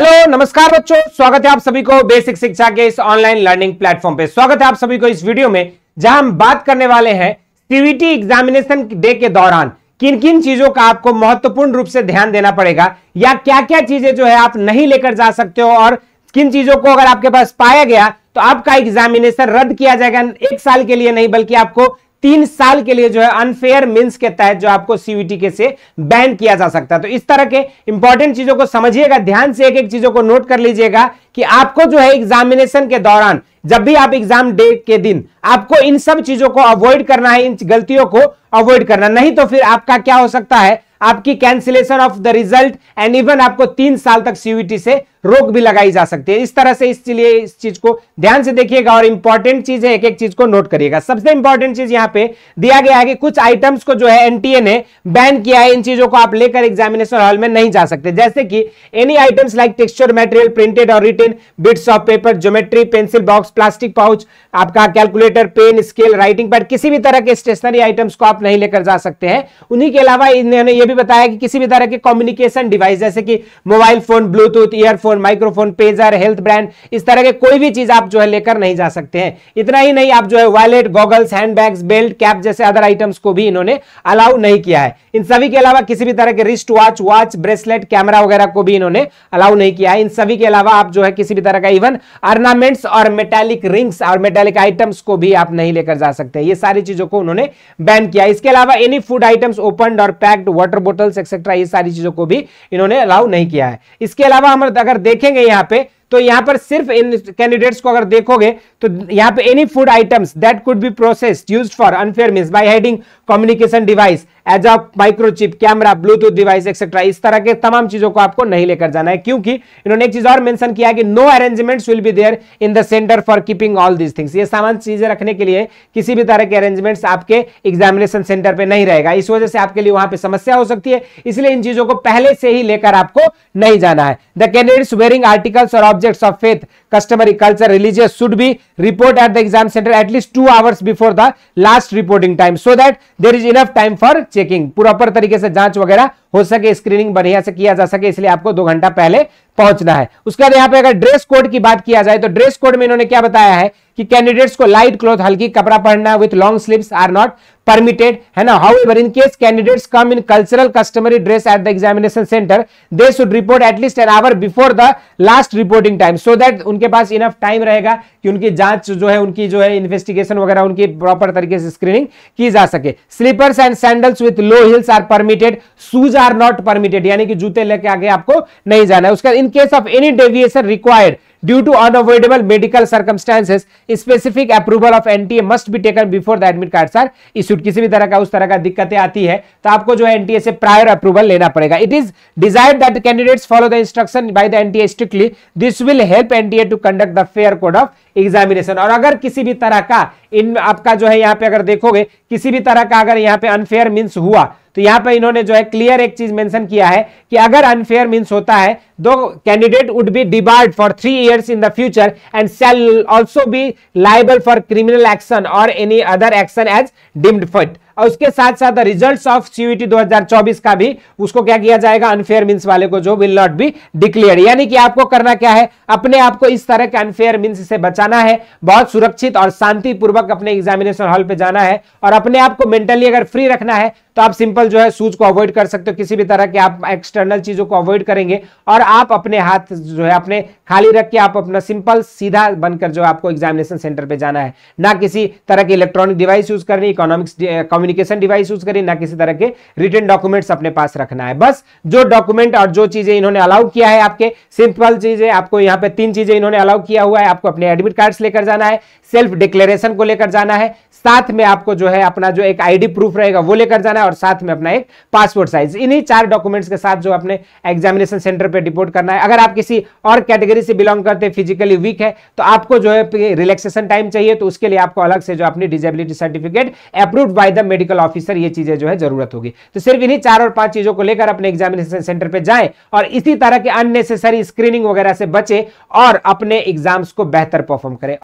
Hello नमस्कार बच्चों स्वागत है आप सभी को बेसिक शिक्षा के इस ऑनलाइन लर्निंग प्लेटफॉर्म पे स्वागत है आप सभी को इस वीडियो में जहां हम बात करने वाले हैं सीवीटी एग्जामिनेशन डे के दौरान किन किन चीजों का आपको महत्वपूर्ण रूप से ध्यान देना पड़ेगा या क्या क्या चीजें जो है आप नहीं लेकर जा सकते हो और किन चीजों को अगर आपके पास पाया गया तो आपका एग्जामिनेशन रद्द किया जाएगा एक साल के लिए नहीं बल्कि आपको तीन साल के लिए जो है अनफेयर मीन्स के तहत जो आपको सीवीटी के से बैन किया जा सकता है तो इस तरह के इंपॉर्टेंट चीजों को समझिएगा ध्यान से एक एक चीजों को नोट कर लीजिएगा कि आपको जो है एग्जामिनेशन के दौरान जब भी आप एग्जाम डे के दिन आपको इन सब चीजों को अवॉइड करना है इन गलतियों को अवॉइड करना नहीं तो फिर आपका क्या हो सकता है आपकी cancellation of the result and even आपको तीन साल तक सीवीटी से रोक भी लगाई जा सकती है इस तरह से इसलिए इस चीज को ध्यान से देखिएगा और इंपॉर्टेंट चीज है एक एक चीज को नोट करिएगा सबसे इंपॉर्टेंट चीज यहां पे दिया गया है कि कुछ आइटम्स को जो है एनटीए ने बैन किया है इन चीजों को आप लेकर एग्जामिनेशन हॉल में नहीं जा सकते जैसे कि any items like texture material printed और written bits of paper geometry pencil box plastic pouch आपका calculator pen scale writing pad किसी भी तरह के स्टेशनरी आइटम्स को आप नहीं लेकर जा सकते हैं उन्हीं के अलावा इन्होंने ये भी बताया कि किसी भी तरह के कम्युनिकेशन डिवाइस जैसे कि mobile phone bluetooth earphone headphone microphone pager health brand इस तरह के कोई भी चीज आप जो है लेकर नहीं जा सकते हैं इतना ही नहीं आप जो है wallet goggles handbags belt cap जैसे अदर आइटम्स को भी इन्होंने अलाउ नहीं किया है इन सभी के अलावा किसी भी तरह के wrist watch watch bracelet camera वगैरह को भी इन्होंने अलाउ नहीं किया है इन सभी के अलावा आप जो है किसी भी तरह का इवन अर्नामेंट्स और मेटेलिक रिंग्स और मेटेलिक आइटम्स को भी आप नहीं लेकर जा सकते ये सारी चीजों को उन्होंने बैन किया इसके अलावा एनी फूड आइटम्स ओपन और पैक्ड वाटर बोटल्स एक्सेट्रा ये सारी चीजों को भी इन्होंने अलाउ नहीं किया है इसके अलावा हम अगर देखेंगे यहां पे तो यहां पर सिर्फ इन कैंडिडेट्स को अगर देखोगे तो यहां पे any food items that could be processed used for unfair means by hiding communication device as a microchip camera bluetooth device etcetera इस तरह के तमाम चीजों को आपको नहीं लेकर जाना है क्योंकि इन्होंने एक चीज और मेंशन किया कि no arrangements will be there in the centre for keeping all these things ये सामान चीजें रखने के लिए किसी भी तरह के अरेंजमेंट्स आपके एग्जामिनेशन सेंटर पर नहीं रहेगा इस वजह से आपके लिए वहां पर समस्या हो सकती है इसलिए इन चीजों को पहले से ही लेकर आपको नहीं जाना है द कैंडिडेट्स वेयरिंग आर्टिकल्स और subjects of faith, customary, culture, religious should be report at the exam center at least two hours before the last reporting time so that there is enough time for checking. Proper तरीके से जांच वगैरह हो सके screening बढ़िया से किया जा सके इसलिए आपको दो घंटा पहले पहुंचना है उसके बाद यहाँ पे अगर ड्रेस कोड की बात किया जाए तो ड्रेस कोड में इन्होंने क्या बताया है कि कैंडिडेट्स को लाइट क्लोथ हल्की कपड़ा पहनना with long sleeves are not permitted है ना however in case candidates come in cultural customary dress at the examination center they should report at least an hour before the last reporting time so that उनके पास enough time रहेगा कि उनकी जांच जो है उनकी जो है इन्वेस्टिगेशन वगैरह उनकी प्रॉपर तरीके से स्क्रीनिंग की जा सके slippers and sandals with low heels are permitted shoes are not permitted यानी कि जूते लेके आगे आपको नहीं जाना है उसका in case of any deviation required Due to unavoidable medical circumstances, specific approval of NTA must be taken before the admit cards are issued. किसी भी तरह का उस तरह का दिक्कतें आती है तो आपको जो है एनटीए से प्रायर अप्रूवल लेना पड़ेगा it is desired that candidates follow the instruction by the NTA strictly this will help NTA to conduct the fair code of examination और अगर किसी भी तरह का इन आपका जो है यहाँ पे अगर देखोगे किसी भी तरह का अगर यहाँ पे अनफेयर मीन्स हुआ तो यहां पर इन्होंने जो है क्लियर एक चीज मेंशन किया है कि अगर अनफेयर मींस होता है दो candidate would be debarred for three years in the future and shall also be liable for criminal action और any other action as deemed fit और उसके साथ साथ द रिजल्ट्स ऑफ सीयूटी 2024 का भी उसको क्या किया जाएगा अनफेयर मीन्स वाले को जो विल नॉट बी डिक्लेयर यानी कि आपको करना क्या है अपने आप को इस तरह के अनफेयर मीन्स से बचाना है बहुत सुरक्षित और शांतिपूर्वक अपने एग्जामिनेशन हॉल पे जाना है और अपने आप को मेंटली अगर फ्री रखना है तो आप सिंपल जो है सूज को अवॉइड कर सकते हो किसी भी तरह के आप एक्सटर्नल चीजों को अवॉइड करेंगे और आप अपने हाथ जो है अपने खाली रख के आप अपना सिंपल सीधा बनकर जो आपको एग्जामिनेशन सेंटर पे जाना है ना किसी तरह के इलेक्ट्रॉनिक डिवाइस यूज करनी इकोनॉमिक्स कम्युनिक eh, कम्युनिकेशन डिवाइस यूज करें ना किसी तरह के रिटर्न डॉक्यूमेंट्स अपने पास रखना है बस जो डॉक्यूमेंट और जो चीजें इन्होंने अलाउ किया है आपके सिंपल चीजें आपको यहाँ पे तीन चीजें इन्होंने अलाउ किया हुआ है आपको अपने एडमिट कार्ड्स लेकर जाना है सेल्फ डिक्लेरेशन को लेकर जाना है साथ में आपको जो है अपना जो एक आईडी प्रूफ रहेगा वो लेकर जाना है और साथ में अपना एक पासपोर्ट साइज इन्हीं चार डॉक्यूमेंट्स के साथ जो अपने एग्जामिनेशन सेंटर पे रिपोर्ट करना है अगर आप किसी और कैटेगरी से बिलोंग करते हैं फिजिकली वीक है तो आपको जो है रिलैक्सेशन टाइम चाहिए तो उसके लिए आपको अलग से जो अपनी disability certificate approve by the medical officer ये चीजें जो है जरूरत होगी तो सिर्फ इन्हीं चार और पांच चीजों को लेकर अपने एग्जामिनेशन सेंटर पर जाए और इसी तरह के अननेसेसरी स्क्रीनिंग वगैरह से बचे और अपने एग्जाम्स को बेहतर परफॉर्म करें